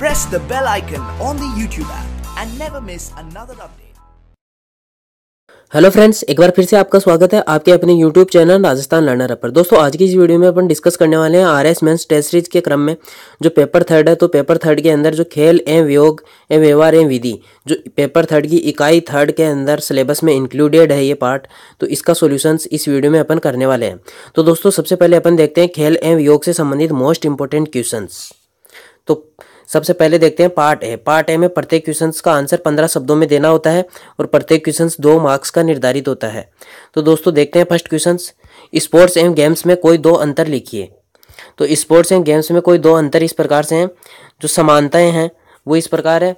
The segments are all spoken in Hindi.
Press the bell icon on the YouTube app and never miss another update. Hello friends एक बार फिर से आपका स्वागत है आपके अपने यूट्यूब चैनल राजस्थान लर्नर पर दोस्तों आज की इस वीडियो में अपन डिस्कस करने वाले हैं R S mains test series के क्रम में जो पेपर थर्ड है तो पेपर थर्ड के अंदर जो खेल एवं वियोग एवं व्यवहार एवं विधि जो पेपर थर्ड की इकाई थर्ड के अंदर सिलेबस में इंक्लूडेड है ये पार्ट तो इसका सोल्यूशन इस वीडियो में अपन करने वाले हैं तो दोस्तों सबसे पहले अपन देखते हैं खेल एवं वियोग से संबंधित मोस्ट इंपॉर्टेंट क्वेश्चन तो सबसे पहले देखते हैं पार्ट ए पार्ट ए में प्रत्येक क्वेश्चन का आंसर पंद्रह शब्दों में देना होता है और प्रत्येक क्वेश्चन दो मार्क्स का निर्धारित होता है तो दोस्तों देखते हैं फर्स्ट क्वेश्चन स्पोर्ट्स एवं गेम्स में कोई दो अंतर लिखिए तो स्पोर्ट्स एंड गेम्स में कोई दो अंतर इस प्रकार से हैं जो समानताएं हैं वो इस प्रकार है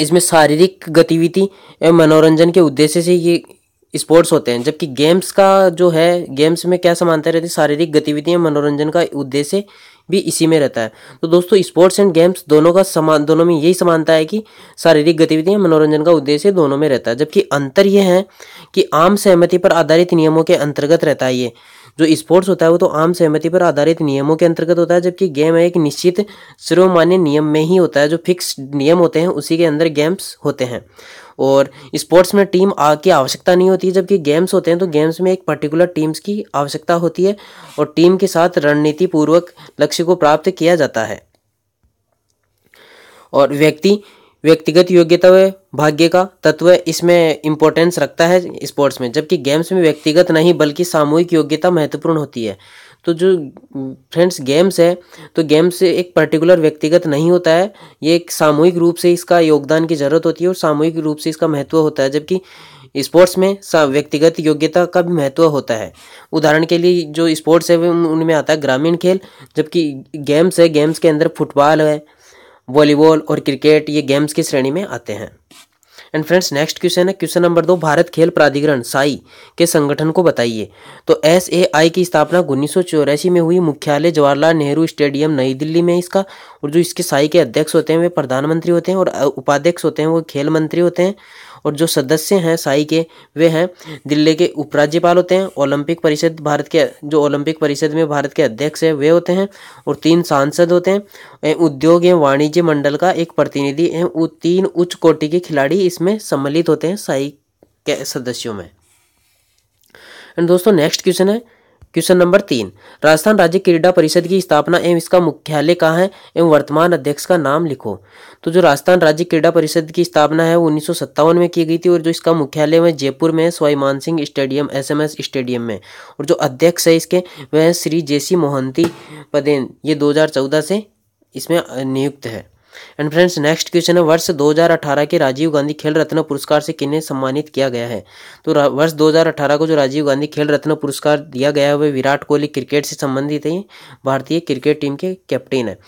इसमें शारीरिक गतिविधि एवं मनोरंजन के उद्देश्य से ये स्पोर्ट्स होते हैं जबकि गेम्स का जो है गेम्स में क्या समानता रहती है शारीरिक गतिविधि एवं मनोरंजन का उद्देश्य भी इसी में रहता है तो दोस्तों स्पोर्ट्स एंड गेम्स दोनों का समान दोनों में यही समानता है कि शारीरिक गतिविधियां मनोरंजन का उद्देश्य दोनों में रहता है जबकि अंतर यह है कि आम सहमति पर आधारित नियमों के अंतर्गत रहता है ये जो स्पोर्ट्स होता है वो तो आम सहमति पर आधारित नियमों के अंतर्गत होता है जबकि गेम एक निश्चित सर्वमान्य नियम में ही होता है जो फिक्स नियम होते हैं उसी के अंदर गेम्स होते हैं और स्पोर्ट्स में टीम आ की आवश्यकता नहीं होती जबकि गेम्स होते हैं तो गेम्स में एक पर्टिकुलर टीम्स की आवश्यकता होती है और टीम के साथ रणनीति पूर्वक लक्ष्य को प्राप्त किया जाता है और व्यक्ति व्यक्तिगत योग्यता व भाग्य का तत्व इसमें इम्पोर्टेंस रखता है स्पोर्ट्स में जबकि गेम्स में व्यक्तिगत नहीं बल्कि सामूहिक योग्यता महत्वपूर्ण होती है तो जो फ्रेंड्स गेम्स है तो गेम्स एक पर्टिकुलर व्यक्तिगत नहीं होता है ये एक सामूहिक रूप से इसका योगदान की ज़रूरत होती है और सामूहिक रूप से इसका महत्व होता है जबकि स्पोर्ट्स में व्यक्तिगत योग्यता का भी महत्व होता है उदाहरण के लिए जो स्पोर्ट्स है उनमें आता है ग्रामीण खेल जबकि गेम्स है गेम्स के अंदर फुटबॉल है वॉलीबॉल और क्रिकेट ये गेम्स की श्रेणी में आते हैं एंड फ्रेंड्स नेक्स्ट क्वेश्चन है क्वेश्चन नंबर दो भारत खेल प्राधिकरण साई के संगठन को बताइए तो एस ए आई की स्थापना उन्नीस में हुई मुख्यालय जवाहरलाल नेहरू स्टेडियम नई दिल्ली में इसका और जो इसके साई के अध्यक्ष होते हैं वे प्रधानमंत्री होते हैं और उपाध्यक्ष होते हैं वो खेल मंत्री होते हैं और जो सदस्य हैं साई के वे हैं दिल्ली के उपराज्यपाल होते हैं ओलंपिक परिषद भारत के जो ओलंपिक परिषद में भारत के अध्यक्ष हैं वे होते हैं और तीन सांसद होते हैं उद्योग एवं वाणिज्य मंडल का एक प्रतिनिधि एवं तीन उच्च कोटि के खिलाड़ी इसमें सम्मिलित होते हैं साई के सदस्यों में एंड दोस्तों नेक्स्ट क्वेश्चन है क्वेश्चन नंबर तीन राजस्थान राज्य क्रीडा परिषद की स्थापना एवं इसका मुख्यालय कहाँ है एवं वर्तमान अध्यक्ष का नाम लिखो तो जो राजस्थान राज्य क्रीडा परिषद की स्थापना है वो उन्नीस में की गई थी और जो इसका मुख्यालय है जयपुर में Sawai Man Singh stadium S stadium में और जो अध्यक्ष है इसके वह श्री सी मोहंती पदेन ये दो से इसमें नियुक्त है एंड फ्रेंड्स नेक्स्ट क्वेश्चन है वर्ष 2018 के राजीव गांधी खेल रत्न पुरस्कार से किन्हें सम्मानित किया गया है तो वर्ष 2018 को जो राजीव गांधी खेल रत्न पुरस्कार दिया गया है वह विराट कोहली क्रिकेट से संबंधित है भारतीय क्रिकेट टीम के कैप्टन है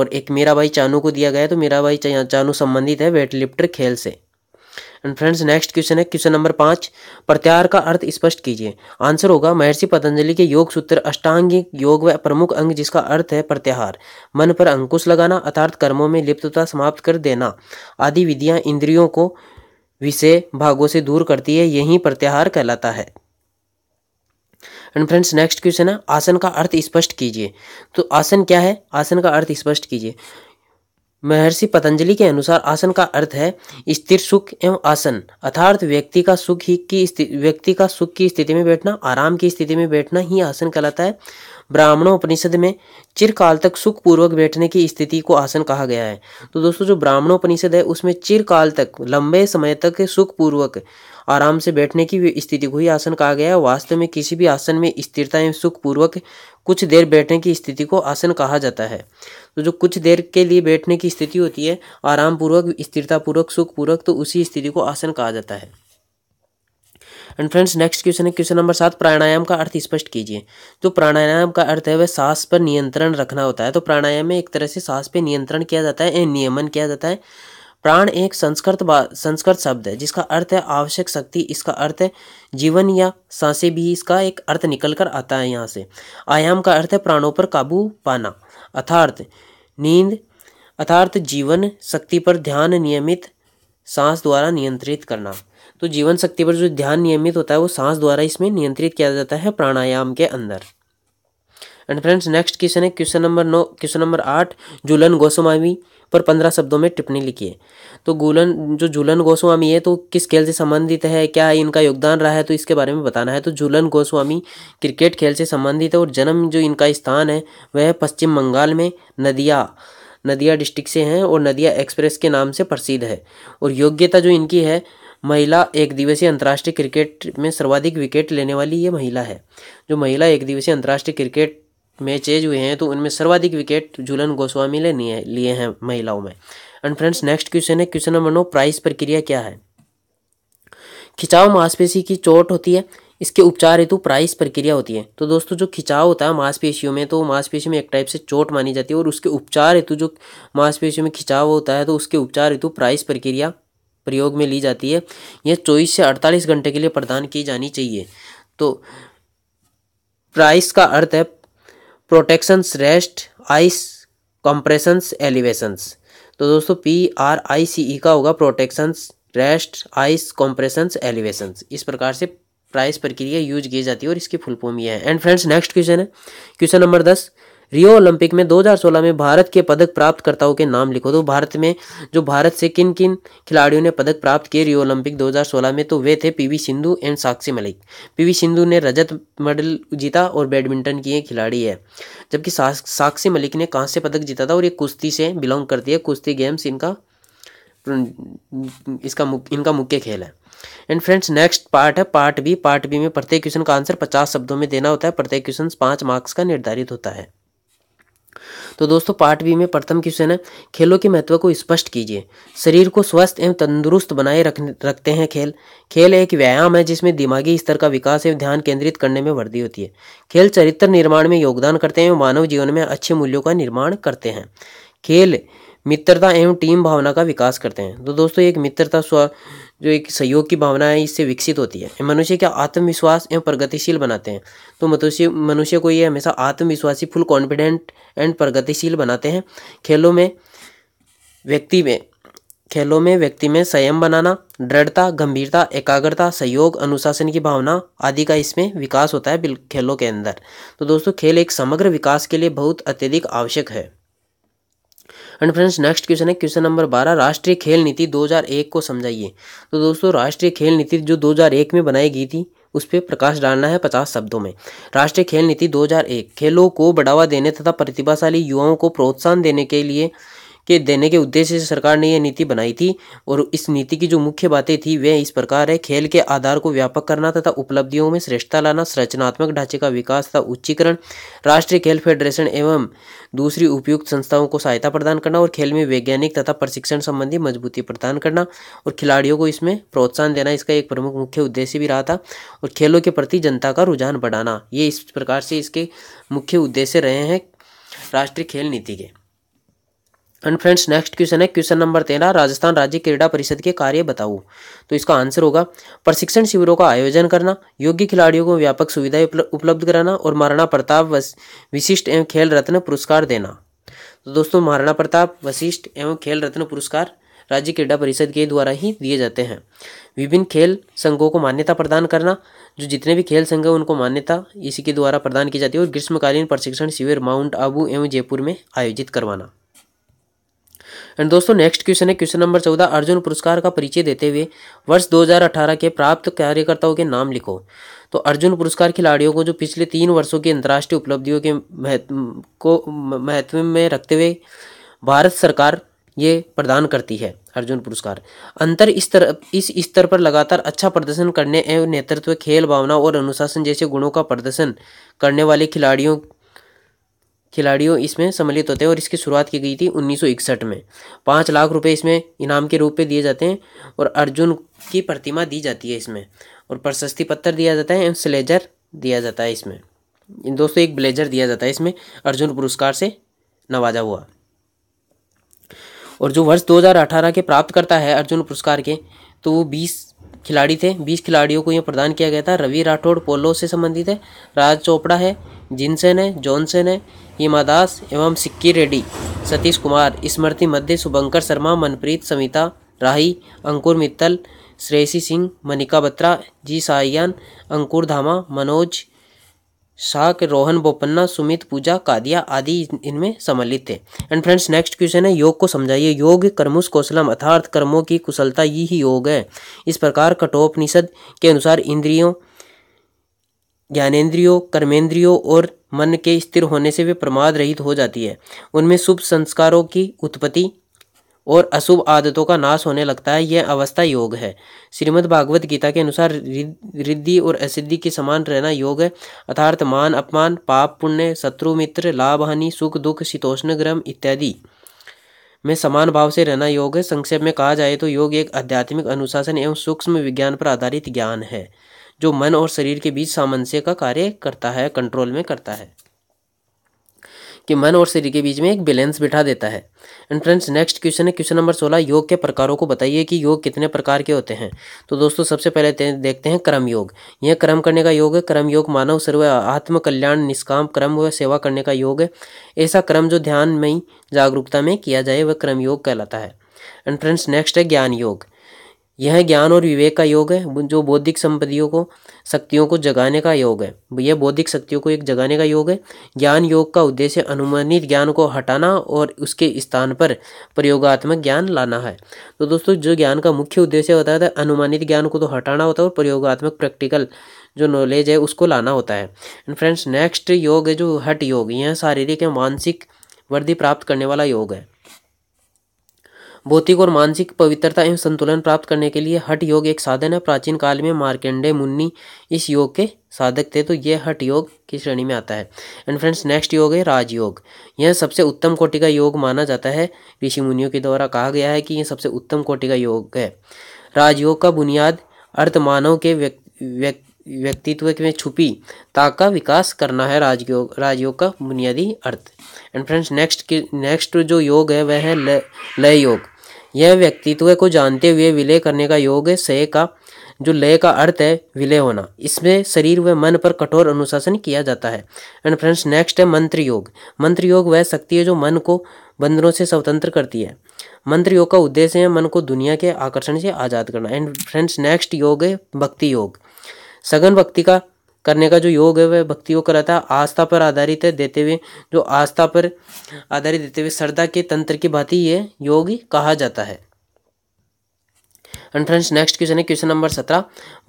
और एक मीराबाई चानू को दिया गया है तो मीराबाई चानू संबंधित है वेटलिफ्टर खेल से एंड फ्रेंड्स नेक्स्ट क्वेश्चन है क्वेश्चन नंबर पाँच प्रत्याहार का अर्थ स्पष्ट कीजिए आंसर होगा महर्षि पतंजलि के योग सूत्र अष्टांगिक योग व प्रमुख अंग जिसका अर्थ है प्रत्याहार मन पर अंकुश लगाना अर्थात कर्मों में लिप्तता समाप्त कर देना आदि विधियाँ इंद्रियों को विषय भागों से दूर करती है यही प्रत्याहार कहलाता है एंड फ्रेंड्स नेक्स्ट क्वेश्चन है आसन का अर्थ स्पष्ट कीजिए तो आसन क्या है आसन का अर्थ स्पष्ट कीजिए महर्षि पतंजलि के अनुसार आसन का अर्थ है स्थिर सुख एवं आसन अर्थात व्यक्ति का सुख ही की व्यक्ति का सुख की स्थिति में बैठना आराम की स्थिति में बैठना ही आसन कहलाता है ब्राह्मणों उपनिषद में चिरकाल तक सुखपूर्वक बैठने की स्थिति को आसन कहा गया है तो दोस्तों जो ब्राह्मणों उपनिषद है उसमें चिरकाल तक लंबे समय तक सुखपूर्वक आराम से बैठने की स्थिति को ही आसन कहा गया है वास्तव में किसी भी आसन में स्थिरता एवं सुखपूर्वक कुछ देर बैठने की स्थिति को आसन कहा जाता है तो जो कुछ देर के लिए बैठने की स्थिति होती है आराम पूर्वक स्थिरतापूर्वक सुखपूर्वक तो उसी स्थिति को आसन कहा जाता है एंड फ्रेंड्स नेक्स्ट क्वेश्चन है क्वेश्चन नंबर सात प्राणायाम का अर्थ स्पष्ट कीजिए तो प्राणायाम का अर्थ है वह सांस पर नियंत्रण रखना होता है तो प्राणायाम में एक तरह से सांस पर नियंत्रण किया जाता है एवं नियमन किया जाता है प्राण एक संस्कृत संस्कृत शब्द है जिसका अर्थ है आवश्यक शक्ति इसका अर्थ है जीवन या सांसें भी इसका एक अर्थ निकल कर आता है यहाँ से आयाम का अर्थ है प्राणों पर काबू पाना अर्थार्थ नींद अर्थार्थ जीवन शक्ति पर ध्यान नियमित सांस द्वारा नियंत्रित करना तो जीवन शक्ति पर जो ध्यान नियमित होता है वो सांस द्वारा इसमें नियंत्रित किया जाता है प्राणायाम के अंदर एंड फ्रेंड्स नेक्स्ट क्वेश्चन है क्वेश्चन नंबर नौ क्वेश्चन नंबर आठ जुलन गोस्वामी पर पंद्रह शब्दों में टिप्पणी लिखी है तो गुलन जो झूलन गोस्वामी है तो किस खेल से संबंधित है क्या इनका योगदान रहा है तो इसके बारे में बताना है तो झूलन गोस्वामी क्रिकेट खेल से संबंधित है और जन्म जो इनका स्थान है वह पश्चिम बंगाल में नदिया नदिया डिस्ट्रिक्ट से हैं और नदिया एक्सप्रेस के नाम से प्रसिद्ध है और योग्यता जो इनकी है महिला एक दिवसीय अंतर्राष्ट्रीय क्रिकेट में सर्वाधिक विकेट लेने वाली ये महिला है जो महिला एक दिवसीय अंतर्राष्ट्रीय क्रिकेट मैचेज हुए हैं तो उनमें सर्वाधिक विकेट झूलन गोस्वामी ने लिए लिए हैं महिलाओं में एंड फ्रेंड्स नेक्स्ट क्वेश्चन है क्वेश्चन नंबर नो प्राइस प्रक्रिया क्या है खिंचाव मांसपेशी की चोट होती है इसके उपचार हेतु प्राइस प्रक्रिया होती है तो दोस्तों जो खिंचाव होता है मांसपेशियों में तो मांसपेशी में एक टाइप से चोट मानी जाती है और उसके उपचार हेतु जो मांसपेशियों में खिंचाव होता है तो उसके उपचार हेतु प्राइस प्रक्रिया प्रयोग में ली जाती है यह चौबीस से अड़तालीस घंटे के लिए प्रदान की जानी चाहिए तो प्राइस का अर्थ है protections rest ice compressions elevations तो दोस्तों P R I C E का होगा protections rest ice compressions elevations इस प्रकार से प्राइस प्रक्रिया यूज की जाती है और इसकी फुल फॉर्म यह है एंड फ्रेंड्स नेक्स्ट क्वेश्चन है क्वेश्चन नंबर दस रियो ओलंपिक में 2016 में भारत के पदक प्राप्तकर्ताओं के नाम लिखो तो भारत में जो भारत से किन किन खिलाड़ियों ने पदक प्राप्त किए रियो ओलंपिक 2016 में तो वे थे PV Sindhu and Sakshi Malik PV Sindhu ने रजत मेडल जीता और बैडमिंटन की खिलाड़ी है जबकि साक्षी मलिक ने कांस्य पदक जीता था और ये कुश्ती से बिलोंग करती है कुश्ती गेम्स इनका इसका इनका मुख्य खेल है एंड फ्रेंड्स नेक्स्ट पार्ट है पार्ट बी पार्ट बी में प्रत्येक क्वेश्चन का आंसर पचास शब्दों में देना होता है प्रत्येक क्वेश्चन पाँच मार्क्स का निर्धारित होता है तो दोस्तों पार्ट बी में प्रथम क्वेश्चन है खेलों के महत्व को स्पष्ट कीजिए शरीर को स्वस्थ एवं तंदुरुस्त बनाए रख रखते हैं खेल खेल एक व्यायाम है जिसमें दिमागी स्तर का विकास एवं ध्यान केंद्रित करने में वृद्धि होती है खेल चरित्र निर्माण में योगदान करते हैं एवं मानव जीवन में अच्छे मूल्यों का निर्माण करते हैं खेल मित्रता एवं टीम भावना का विकास करते हैं तो दोस्तों एक मित्रता स्व जो एक सहयोग की भावना है इससे विकसित होती है मनुष्य का आत्मविश्वास एवं प्रगतिशील बनाते हैं तो मनुष्य मनुष्य को ये हमेशा आत्मविश्वासी फुल कॉन्फिडेंट एंड प्रगतिशील बनाते हैं खेलों में व्यक्ति में खेलों में व्यक्ति में संयम बनाना दृढ़ता गंभीरता एकाग्रता सहयोग अनुशासन की भावना आदि का इसमें विकास होता है खेलों के अंदर तो दोस्तों खेल एक समग्र विकास के लिए बहुत अत्यधिक आवश्यक है एंड फ्रेंड्स नेक्स्ट क्वेश्चन है क्वेश्चन नंबर बारह राष्ट्रीय खेल नीति 2001 को समझाइए तो दोस्तों राष्ट्रीय खेल नीति जो 2001 में बनाई गई थी उस पर प्रकाश डालना है पचास शब्दों में राष्ट्रीय खेल नीति 2001 खेलों को बढ़ावा देने तथा प्रतिभाशाली युवाओं को प्रोत्साहन देने के लिए के देने के उद्देश्य से सरकार ने यह नीति बनाई थी और इस नीति की जो मुख्य बातें थी वह इस प्रकार है खेल के आधार को व्यापक करना तथा उपलब्धियों में श्रेष्ठता लाना संरचनात्मक ढांचे का विकास तथा उच्चीकरण राष्ट्रीय खेल फेडरेशन एवं दूसरी उपयुक्त संस्थाओं को सहायता प्रदान करना और खेल में वैज्ञानिक तथा प्रशिक्षण संबंधी मजबूती प्रदान करना और खिलाड़ियों को इसमें प्रोत्साहन देना इसका एक प्रमुख मुख्य उद्देश्य भी रहा था और खेलों के प्रति जनता का रुझान बढ़ाना ये इस प्रकार से इसके मुख्य उद्देश्य रहे हैं राष्ट्रीय खेल नीति के एंड फ्रेंड्स नेक्स्ट क्वेश्चन है क्वेश्चन नंबर तेरह राजस्थान राज्य क्रीड़ा परिषद के कार्य बताओ तो इसका आंसर होगा प्रशिक्षण शिविरों का आयोजन करना योग्य खिलाड़ियों को व्यापक सुविधाएं उपलब्ध कराना और महाराणा प्रताप विशिष्ट एवं खेल रत्न पुरस्कार देना तो दोस्तों महाराणा प्रताप वशिष्ठ एवं खेल रत्न पुरस्कार राज्य क्रीडा परिषद के द्वारा ही दिए जाते हैं विभिन्न खेल संघों को मान्यता प्रदान करना जो जितने भी खेल संघ हैं उनको मान्यता इसी के द्वारा प्रदान की जाती है और ग्रीष्मकालीन प्रशिक्षण शिविर माउंट आबू एवं जयपुर में आयोजित करवाना एंड दोस्तों नेक्स्ट क्वेश्चन है क्वेश्चन नंबर चौदह अर्जुन पुरस्कार का परिचय देते हुए वर्ष 2018 के प्राप्त कार्यकर्ताओं के नाम लिखो तो अर्जुन पुरस्कार खिलाड़ियों को जो पिछले तीन वर्षों की अंतर्राष्ट्रीय उपलब्धियों के महत्व को महत्व में रखते हुए भारत सरकार ये प्रदान करती है अर्जुन पुरस्कार अंतर स्तर इस स्तर पर लगातार अच्छा प्रदर्शन करने एवं नेतृत्व खेल भावना और अनुशासन जैसे गुणों का प्रदर्शन करने वाले खिलाड़ियों खिलाड़ियों इसमें सम्मिलित होते हैं और इसकी शुरुआत की गई थी उन्नीस में पाँच लाख रुपये इसमें इनाम के रूप में दिए जाते हैं और अर्जुन की प्रतिमा दी जाती है इसमें और प्रशस्ति पत्थर दिया जाता है एंड स्लेजर दिया जाता है इसमें दोस्तों एक ब्लेजर दिया जाता है इसमें अर्जुन पुरस्कार से नवाजा हुआ और जो वर्ष 2018 के प्राप्त करता है अर्जुन पुरस्कार के तो वो बीस खिलाड़ी थे बीस खिलाड़ियों को यह प्रदान किया गया था रवि राठौड़ पोलो से संबंधित है राज चोपड़ा है जिनसेन है जॉनसेन है हिमा दास एवं सिक्की रेड्डी सतीश कुमार स्मृति मध्य शुभंकर शर्मा मनप्रीत समिता राही अंकुर मित्तल श्रेयसी सिंह मनिका बत्रा जी साहयान अंकुर धामा मनोज शाक रोहन बोपन्ना सुमित पूजा कादिया आदि इनमें सम्मिलित थे एंड फ्रेंड्स नेक्स्ट क्वेश्चन है योग को समझाइए योग कर्मुस कौशलम अर्थार्थ कर्मों की कुशलता ही ही योग है इस प्रकार कठोपनिषद के अनुसार इंद्रियों ज्ञानेन्द्रियों कर्मेंद्रियों और मन के स्थिर होने से वे प्रमाद रहित हो जाती है उनमें शुभ संस्कारों की उत्पत्ति और अशुभ आदतों का नाश होने लगता है यह अवस्था योग है श्रीमद् भागवत गीता के अनुसार रिद्धि और असिद्धि के समान रहना योग है अर्थात मान अपमान पाप पुण्य शत्रु मित्र लाभ हानि सुख दुख शीतोष्ण ग्रम इत्यादि में समान भाव से रहना योग है संक्षेप में कहा जाए तो योग एक आध्यात्मिक अनुशासन एवं सूक्ष्म विज्ञान पर आधारित ज्ञान है जो मन और शरीर के बीच सामंजस्य का कार्य करता है कंट्रोल में करता है कि मन और शरीर के बीच में एक बैलेंस बिठा देता है एंड फ्रेंड्स नेक्स्ट क्वेश्चन है क्वेश्चन नंबर सोलह योग के प्रकारों को बताइए कि योग कितने प्रकार के होते हैं तो दोस्तों सबसे पहले देखते हैं कर्म योग यह कर्म करने का योग है कर्म योग मानव सर्व आत्म कल्याण निष्काम कर्म व सेवा करने का योग है ऐसा कर्म जो ध्यान में जागरूकता में किया जाए वह कर्म योग कहलाता है एंड फ्रेंड्स नेक्स्ट है ज्ञान योग यह ज्ञान और विवेक का योग है जो बौद्धिक संपत्तियों को शक्तियों को जगाने का योग है यह बौद्धिक शक्तियों को एक जगाने का योग है ज्ञान योग का उद्देश्य अनुमानित ज्ञान को हटाना और उसके स्थान पर प्रयोगात्मक ज्ञान लाना है तो दोस्तों जो ज्ञान का मुख्य उद्देश्य होता है तो अनुमानित ज्ञान को तो हटाना होता है और प्रयोगात्मक प्रैक्टिकल जो नॉलेज है उसको लाना होता है एंड फ्रेंड्स नेक्स्ट योग है जो हट योग यह शारीरिक या मानसिक वृद्धि प्राप्त करने वाला योग है भौतिक और मानसिक पवित्रता एवं संतुलन प्राप्त करने के लिए हट योग एक साधन है प्राचीन काल में मार्केंडे मुन्नी इस योग के साधक थे तो यह हट योग की श्रेणी में आता है एंड फ्रेंड्स नेक्स्ट योग है राजयोग यह सबसे उत्तम कोटि का योग माना जाता है ऋषि मुनियों के द्वारा कहा गया है कि यह सबसे उत्तम कोटि का योग है राजयोग का बुनियाद अर्थ मानव के व्यक्ति व्यक, व्यक्तित्व में छुपी ताक का विकास करना है राजयोग राजयोग का बुनियादी अर्थ एंड फ्रेंड्स नेक्स्ट नेक्स्ट जो योग है वह है लय योग यह व्यक्तित्व को जानते हुए विलय करने का योग है सह का जो लय का अर्थ है विलय होना इसमें शरीर व मन पर कठोर अनुशासन किया जाता है एंड फ्रेंड्स नेक्स्ट है मंत्र योग मंत्र योग वह शक्ति है जो मन को बंधनों से स्वतंत्र करती है मंत्र योग का उद्देश्य है मन को दुनिया के आकर्षण से आज़ाद करना एंड फ्रेंड्स नेक्स्ट योग है भक्ति योग सघन भक्ति का करने का जो योग है वह भक्ति को कराता है आस्था पर आधारित है देते हुए जो आस्था पर आधारित देते हुए श्रद्धा के तंत्र की भांति ये योग कहा जाता है नेक्स्ट क्वेश्चन है क्वेश्चन नंबर सत्रह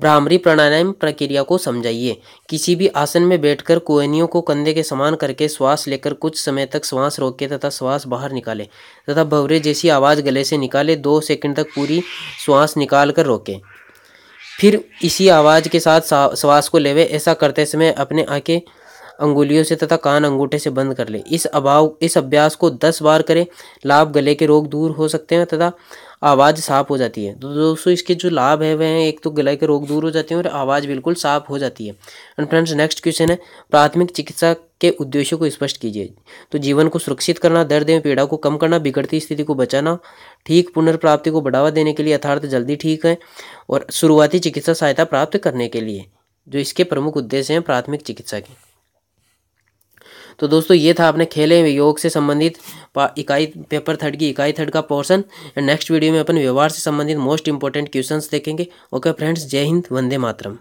भ्रामरी प्राणायाम प्रक्रिया को समझाइए किसी भी आसन में बैठकर कोहनियों को कंधे के समान करके श्वास लेकर कुछ समय तक श्वास रोके तथा श्वास बाहर निकाले तथा भवरे जैसी आवाज़ गले से निकाले दो सेकंड तक पूरी श्वास निकाल कर रोकें फिर इसी आवाज़ के साथ श्वास को लेवे ऐसा करते समय अपने आंखें अंगुलियों से तथा कान अंगूठे से बंद कर ले इस अभाव इस अभ्यास को दस बार करें लाभ गले के रोग दूर हो सकते हैं तथा आवाज़ साफ़ हो जाती है तो दोस्तों इसके जो लाभ है वह एक तो गलाई के रोग दूर हो जाते हैं और आवाज़ बिल्कुल साफ़ हो जाती है एंड फ्रेंड्स नेक्स्ट क्वेश्चन है प्राथमिक चिकित्सा के उद्देश्यों को स्पष्ट कीजिए तो जीवन को सुरक्षित करना दर्द एवं पीड़ा को कम करना बिगड़ती स्थिति को बचाना ठीक पुनर्प्राप्ति को बढ़ावा देने के लिए यथार्थ जल्दी ठीक है और शुरुआती चिकित्सा सहायता प्राप्त करने के लिए जो इसके प्रमुख उद्देश्य हैं प्राथमिक चिकित्सा के तो दोस्तों ये था अपने खेले योग से संबंधित इकाई पेपर थर्ड की इकाई थर्ड का पोर्सन नेक्स्ट वीडियो में अपन व्यवहार से संबंधित मोस्ट इंपॉर्टेंट क्वेश्चंस देखेंगे ओके फ्रेंड्स जय हिंद वंदे मातरम